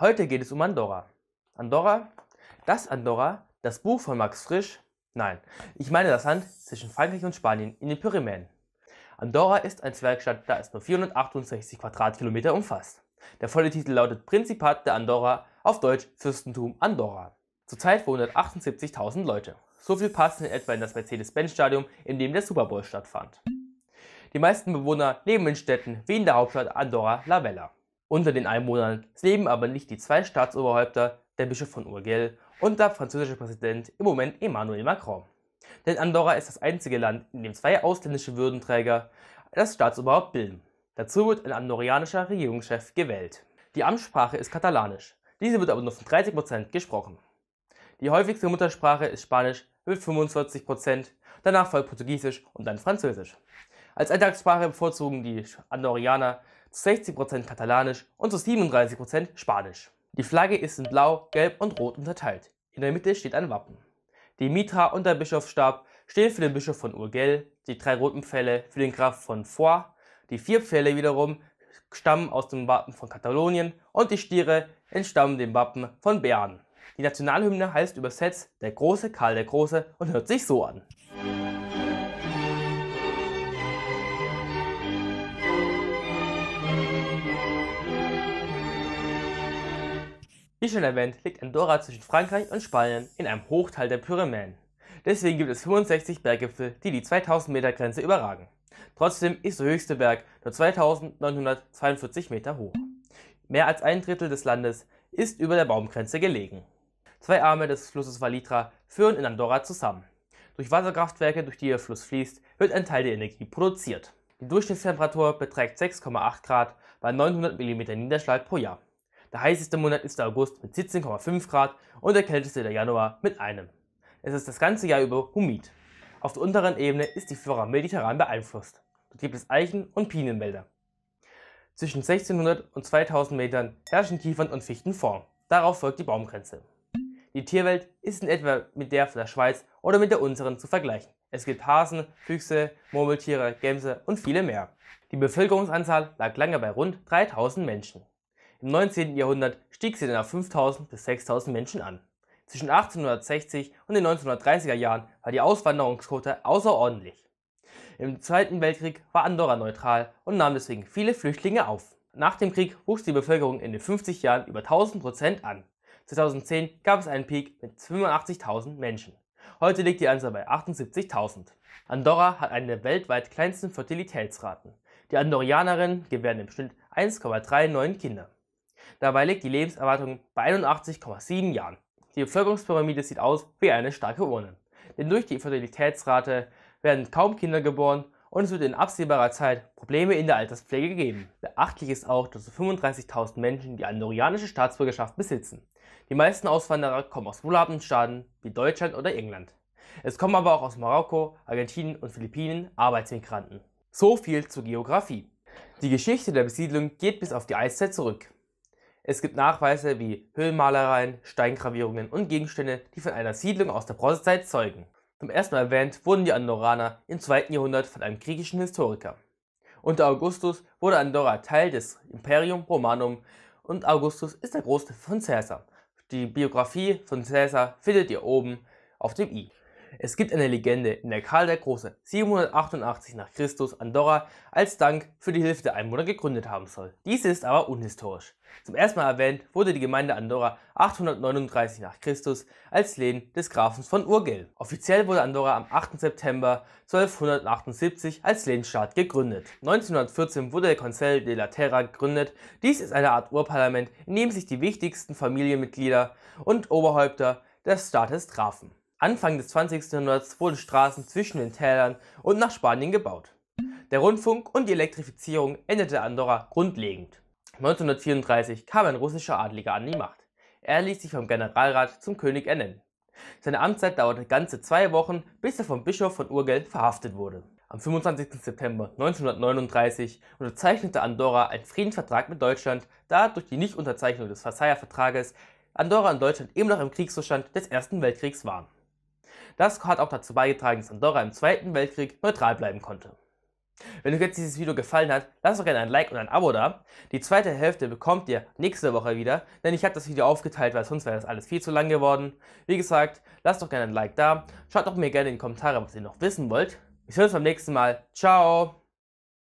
Heute geht es um Andorra. Andorra? Das Andorra, das Buch von Max Frisch? Nein, ich meine das Land zwischen Frankreich und Spanien in den Pyrenäen. Andorra ist ein Zwergstadt, da es nur 468 Quadratkilometer umfasst. Der volle Titel lautet Prinzipat der Andorra, auf Deutsch Fürstentum Andorra. Zurzeit 178.000 Leute. So viel passen in etwa in das Mercedes-Benz-Stadion, in dem der Super Bowl stattfand. Die meisten Bewohner leben in Städten wie in der Hauptstadt Andorra, La Vella. Unter den Einwohnern leben aber nicht die zwei Staatsoberhäupter, der Bischof von Urgell und der französische Präsident im Moment Emmanuel Macron. Denn Andorra ist das einzige Land, in dem zwei ausländische Würdenträger das Staatsoberhaupt bilden. Dazu wird ein andorianischer Regierungschef gewählt. Die Amtssprache ist katalanisch, diese wird aber nur von 30% gesprochen. Die häufigste Muttersprache ist Spanisch mit 45%, danach folgt Portugiesisch und dann Französisch. Als Alltagssprache bevorzugen die Andorianer zu 60% katalanisch und zu 37% spanisch. Die Flagge ist in blau, gelb und rot unterteilt. In der Mitte steht ein Wappen. Die Mitra und der Bischofsstab stehen für den Bischof von Urgell, die drei roten Pfähle für den Graf von Foix, die vier Pfähle wiederum stammen aus dem Wappen von Katalonien und die Stiere entstammen dem Wappen von Bern. Die Nationalhymne heißt übersetzt Der große Karl der Große und hört sich so an. Wie schon erwähnt, liegt Andorra zwischen Frankreich und Spanien in einem Hochtal der Pyrenäen. Deswegen gibt es 65 Berggipfel, die die 2000 Meter Grenze überragen. Trotzdem ist der höchste Berg nur 2942 Meter hoch. Mehr als ein Drittel des Landes ist über der Baumgrenze gelegen. Zwei Arme des Flusses Valitra führen in Andorra zusammen. Durch Wasserkraftwerke, durch die der Fluss fließt, wird ein Teil der Energie produziert. Die Durchschnittstemperatur beträgt 6,8 Grad bei 900 mm Niederschlag pro Jahr. Der heißeste Monat ist der August mit 17,5 Grad und der kälteste der Januar mit einem. Es ist das ganze Jahr über humid. Auf der unteren Ebene ist die Flora mediterran beeinflusst. Dort gibt es Eichen- und Pinienwälder. Zwischen 1600 und 2000 Metern herrschen Kiefern und Fichten vor. Darauf folgt die Baumgrenze. Die Tierwelt ist in etwa mit der von der Schweiz oder mit der unseren zu vergleichen. Es gibt Hasen, Füchse, Murmeltiere, Gämse und viele mehr. Die Bevölkerungsanzahl lag lange bei rund 3000 Menschen. Im 19. Jahrhundert stieg sie dann auf 5000 bis 6000 Menschen an. Zwischen 1860 und den 1930er Jahren war die Auswanderungsquote außerordentlich. Im Zweiten Weltkrieg war Andorra neutral und nahm deswegen viele Flüchtlinge auf. Nach dem Krieg wuchs die Bevölkerung in den 50 Jahren über 1000 Prozent an. 2010 gab es einen Peak mit 85.000 Menschen. Heute liegt die Anzahl bei 78.000. Andorra hat eine der weltweit kleinsten Fertilitätsraten. Die Andorianerinnen gewähren im Schnitt 1,39 Kinder. Dabei liegt die Lebenserwartung bei 81,7 Jahren. Die Bevölkerungspyramide sieht aus wie eine starke Urne. Denn durch die Fertilitätsrate werden kaum Kinder geboren und es wird in absehbarer Zeit Probleme in der Alterspflege geben. Beachtlich ist auch, dass so 35.000 Menschen die andorianische Staatsbürgerschaft besitzen. Die meisten Auswanderer kommen aus wohlhabenden Staaten wie Deutschland oder England. Es kommen aber auch aus Marokko, Argentinien und Philippinen Arbeitsmigranten. So viel zur Geografie. Die Geschichte der Besiedlung geht bis auf die Eiszeit zurück. Es gibt Nachweise wie Höhlenmalereien, Steingravierungen und Gegenstände, die von einer Siedlung aus der Bronzezeit zeugen. Zum ersten Mal erwähnt wurden die Andoraner im 2. Jahrhundert von einem griechischen Historiker. Unter Augustus wurde Andorra Teil des Imperium Romanum und Augustus ist der Großteil von Caesar. Die Biografie von Caesar findet ihr oben auf dem i. Es gibt eine Legende, in der Karl der Große 788 nach Christus Andorra als Dank für die Hilfe der Einwohner gegründet haben soll. Diese ist aber unhistorisch. Zum ersten Mal erwähnt wurde die Gemeinde Andorra 839 nach Christus als Lehen des Grafen von Urgell. Offiziell wurde Andorra am 8. September 1278 als Lehnstaat gegründet. 1914 wurde der Conseil de la Terra gegründet. Dies ist eine Art Urparlament, in dem sich die wichtigsten Familienmitglieder und Oberhäupter des Staates trafen. Anfang des 20. Jahrhunderts wurden Straßen zwischen den Tälern und nach Spanien gebaut. Der Rundfunk und die Elektrifizierung endete Andorra grundlegend. 1934 kam ein russischer Adliger an die Macht. Er ließ sich vom Generalrat zum König ernennen. Seine Amtszeit dauerte ganze zwei Wochen, bis er vom Bischof von Urgell verhaftet wurde. Am 25. September 1939 unterzeichnete Andorra einen Friedensvertrag mit Deutschland, da durch die Nichtunterzeichnung des Versailler Vertrages Andorra und Deutschland immer noch im Kriegszustand des Ersten Weltkriegs waren. Das hat auch dazu beigetragen, dass Andorra im Zweiten Weltkrieg neutral bleiben konnte. Wenn euch jetzt dieses Video gefallen hat, lasst doch gerne ein Like und ein Abo da. Die zweite Hälfte bekommt ihr nächste Woche wieder, denn ich habe das Video aufgeteilt, weil sonst wäre das alles viel zu lang geworden. Wie gesagt, lasst doch gerne ein Like da. Schaut doch mir gerne in die Kommentare, was ihr noch wissen wollt. Ich höre uns beim nächsten Mal. Ciao!